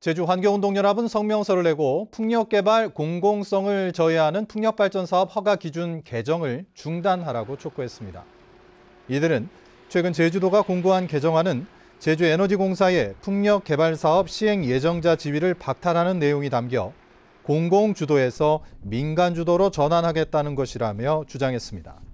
제주환경운동연합은 성명서를 내고 풍력개발 공공성을 저해하는 풍력발전사업 허가 기준 개정을 중단하라고 촉구했습니다. 이들은 최근 제주도가 공고한 개정안은 제주에너지공사의 풍력개발사업 시행 예정자 지위를 박탈하는 내용이 담겨 공공주도에서 민간주도로 전환하겠다는 것이라며 주장했습니다.